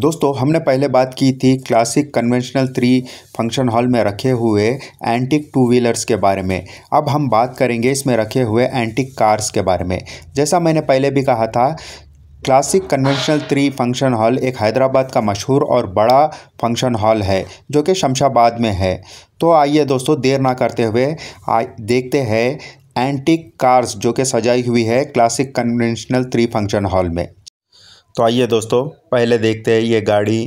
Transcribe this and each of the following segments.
दोस्तों हमने पहले बात की थी classic conventional three function hall में रखे हुए एंटिक टू व्हीलर्स के बारे में अब हम बात करेंगे इसमें रखे हुए एंटिक कार्स के बारे में जैसा मैंने पहले भी कहा था classic conventional three function hall एक हैदराबाद का मशहूर और बड़ा फंक्शन हॉल है जो कि शमशाबाद में है तो आइए दोस्तों देर ना करते हुए आ, देखते हैं एंटिक कार्स जो कि सजाई हुई है classic conventional three function hall में तो आइए दोस्तों पहले देखते हैं ये गाड़ी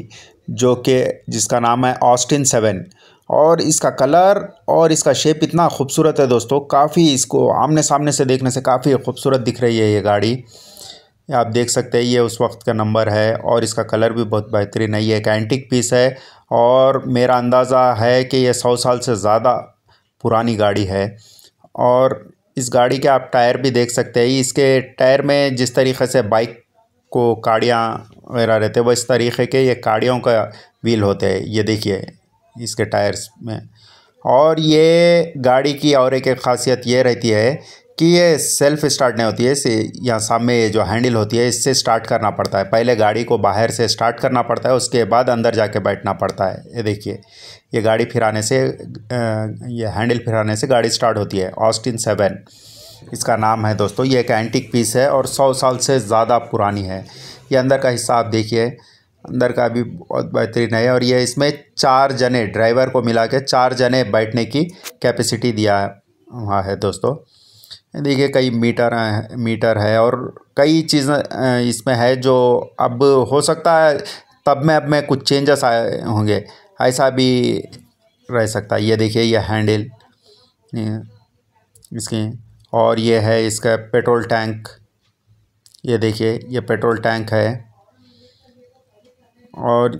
जो कि जिसका नाम है ऑस्टिन सेवन और इसका कलर और इसका शेप इतना खूबसूरत है दोस्तों काफ़ी इसको आमने सामने से देखने से काफ़ी खूबसूरत दिख रही है ये गाड़ी आप देख सकते हैं ये उस वक्त का नंबर है और इसका कलर भी बहुत बेहतरीन है ये एक एंटिक पीस है और मेरा अंदाज़ा है कि ये सौ साल से ज़्यादा पुरानी गाड़ी है और इस गाड़ी के आप टायर भी देख सकते हैं इसके टायर में जिस तरीके से बाइक को काड़ियाँ वगैरह रहते हैं वो इस तरीक़े के ये काड़ियों का व्हील होते हैं ये देखिए इसके टायर्स में और ये गाड़ी की और एक ख़ासियत ये रहती है कि ये सेल्फ़ स्टार्ट नहीं होती है इसे यहाँ सामने ये जो हैंडल होती है इससे स्टार्ट करना पड़ता है पहले गाड़ी को बाहर से स्टार्ट करना पड़ता है उसके बाद अंदर जाके बैठना पड़ता है ये देखिए ये गाड़ी फिराने से ये हैंडल फिराने से गाड़ी स्टार्ट होती है ऑस्टिन सेवन इसका नाम है दोस्तों ये एक एंटिक पीस है और सौ साल से ज़्यादा पुरानी है ये अंदर का हिस्सा आप देखिए अंदर का भी बहुत बेहतरीन है और ये इसमें चार जने ड्राइवर को मिला के चार जने बैठने की कैपेसिटी दिया हुआ है दोस्तों देखिए कई मीटर मीटर है और कई चीज़ इसमें है जो अब हो सकता है तब में अब में कुछ चेंजेस आए होंगे ऐसा भी रह सकता है ये देखिए ये हैंडल इसकी और ये है इसका पेट्रोल टैंक ये देखिए ये पेट्रोल टैंक है और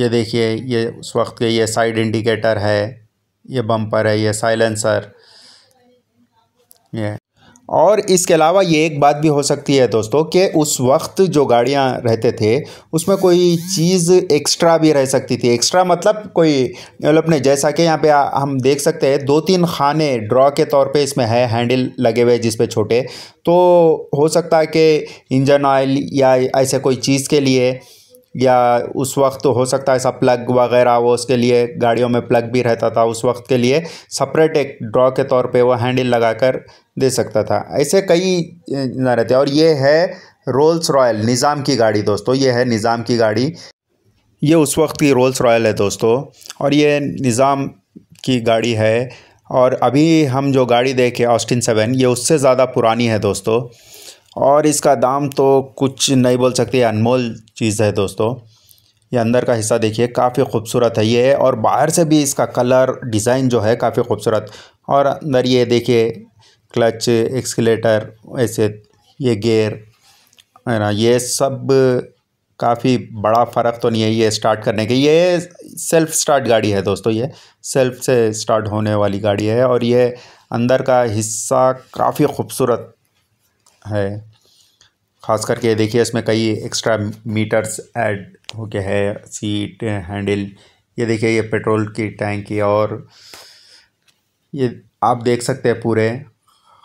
ये देखिए ये उस वक्त के ये साइड इंडिकेटर है ये बम्पर है ये साइलेंसर ये और इसके अलावा ये एक बात भी हो सकती है दोस्तों कि उस वक्त जो गाड़ियाँ रहते थे उसमें कोई चीज़ एक्स्ट्रा भी रह सकती थी एक्स्ट्रा मतलब कोई मतलब ने जैसा कि यहाँ पे हम देख सकते हैं दो तीन खाने ड्रॉ के तौर पे इसमें है हैंडल लगे हुए जिसपे छोटे तो हो सकता है कि इंजन ऑयल या ऐसे कोई चीज़ के लिए या उस वक्त हो सकता है ऐसा प्लग वगैरह वो उसके लिए गाड़ियों में प्लग भी रहता था उस वक्त के लिए सेपरेट एक ड्रॉ के तौर पे वो हैंडल लगाकर दे सकता था ऐसे कई नारे थे और ये है रोल्स रॉयल निज़ाम की गाड़ी दोस्तों ये है निज़ाम की गाड़ी ये उस वक्त की रोल्स रॉयल है दोस्तों और ये निज़ाम की गाड़ी है और अभी हम जो गाड़ी देखे ऑस्टिन सेवन ये उससे ज़्यादा पुरानी है दोस्तों और इसका दाम तो कुछ नहीं बोल सकते अनमोल चीज़ है दोस्तों ये अंदर का हिस्सा देखिए काफ़ी खूबसूरत है ये और बाहर से भी इसका कलर डिज़ाइन जो है काफ़ी खूबसूरत और अंदर ये देखिए क्लच एक्सकेलेटर ऐसे ये गेयर है ना ये सब काफ़ी बड़ा फ़र्क तो नहीं है ये स्टार्ट करने के ये सेल्फ स्टार्ट गाड़ी है दोस्तों ये सेल्फ से स्टार्ट होने वाली गाड़ी है और ये अंदर का हिस्सा काफ़ी खूबसूरत है ख़ास करके देखिए इसमें कई एक्स्ट्रा मीटर्स ऐड हो गए हैं सीट हैंडल ये देखिए ये पेट्रोल की की और ये आप देख सकते हैं पूरे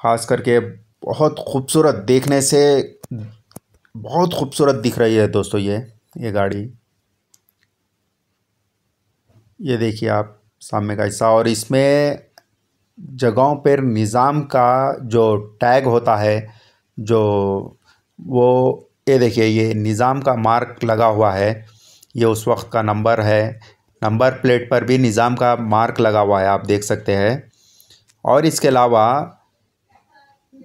ख़ास करके बहुत खूबसूरत देखने से बहुत खूबसूरत दिख रही है दोस्तों ये ये गाड़ी ये देखिए आप सामने का हिस्सा और इसमें जगहों पर निज़ाम का जो टैग होता है जो वो ये देखिए ये निज़ाम का मार्क लगा हुआ है ये उस वक्त का नंबर है नंबर प्लेट पर भी निज़ाम का मार्क लगा हुआ है आप देख सकते हैं और इसके अलावा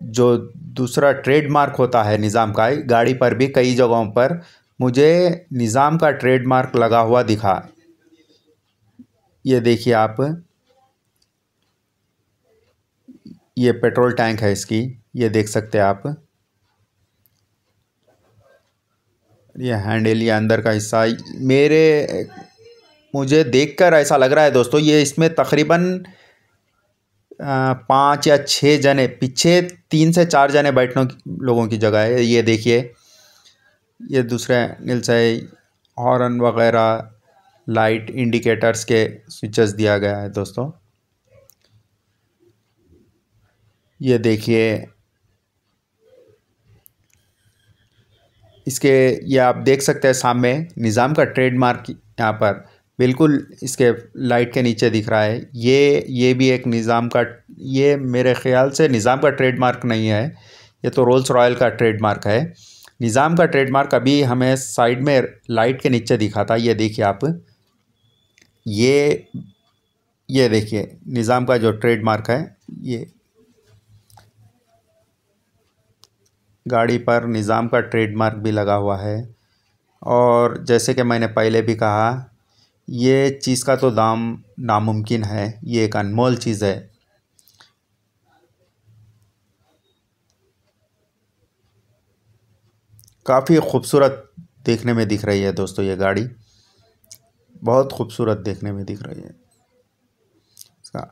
जो दूसरा ट्रेडमार्क होता है निज़ाम का गाड़ी पर भी कई जगहों पर मुझे निज़ाम का ट्रेडमार्क लगा हुआ दिखा ये देखिए आप ये पेट्रोल टैंक है इसकी ये देख सकते हैं आप ये हैंडल या अंदर का हिस्सा मेरे मुझे देखकर ऐसा लग रहा है दोस्तों ये इसमें तकरीबन पाँच या छः जने पीछे तीन से चार जने बैठने लोगों की जगह है ये देखिए ये दूसरे नील्स हॉर्न वगैरह लाइट इंडिकेटर्स के स्विचेस दिया गया है दोस्तों ये देखिए इसके ये आप देख सकते हैं सामने निज़ाम का ट्रेडमार्क यहाँ पर बिल्कुल इसके लाइट के नीचे दिख रहा है ये ये भी एक निज़ाम का ये मेरे ख़्याल से निज़ाम का ट्रेडमार्क नहीं है ये तो रोल्स रॉयल का ट्रेडमार्क है निज़ाम का ट्रेडमार्क अभी हमें साइड में लाइट के नीचे दिखा था ये देखिए आप ये ये देखिए निज़ाम का जो ट्रेडमार्क है ये गाड़ी पर निज़ाम का ट्रेडमार्क भी लगा हुआ है और जैसे कि मैंने पहले भी कहा ये चीज़ का तो दाम नामुमकिन है ये एक अनमोल चीज़ है काफ़ी खूबसूरत देखने में दिख रही है दोस्तों ये गाड़ी बहुत खूबसूरत देखने में दिख रही है इसका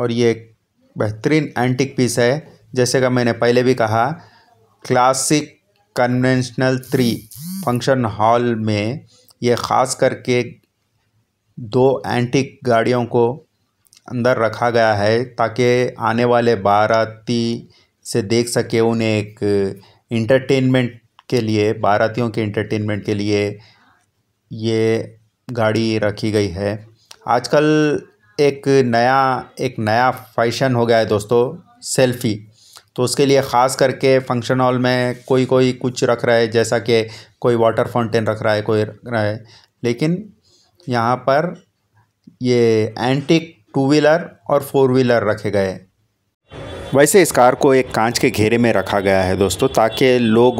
और ये एक बेहतरीन एंटिक पीस है जैसे कि मैंने पहले भी कहा classic conventional three function hall में ये ख़ास करके दो एंटिक गाड़ियों को अंदर रखा गया है ताकि आने वाले बाराती से देख सके उन्हें एक इंटरटेनमेंट के लिए बारातियों के इंटरटेनमेंट के लिए ये गाड़ी रखी गई है आजकल एक नया एक नया फैशन हो गया है दोस्तों सेल्फ़ी तो उसके लिए ख़ास करके फंक्शन हॉल में कोई कोई कुछ रख रहा है जैसा कि कोई वाटर फाउंटेन रख रहा है कोई रख रहा है लेकिन यहाँ पर ये एंटिक टू व्हीलर और फोर व्हीलर रखे गए वैसे इस कार को एक कांच के घेरे में रखा गया है दोस्तों ताकि लोग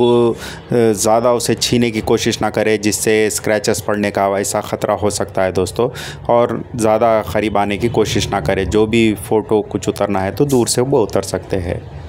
ज़्यादा उसे छीने की कोशिश ना करें जिससे स्क्रैचेस पड़ने का वैसा ख़तरा हो सकता है दोस्तों और ज़्यादा ख़रीब आने की कोशिश ना करें जो भी फ़ोटो कुछ उतरना है तो दूर से वो उतर सकते हैं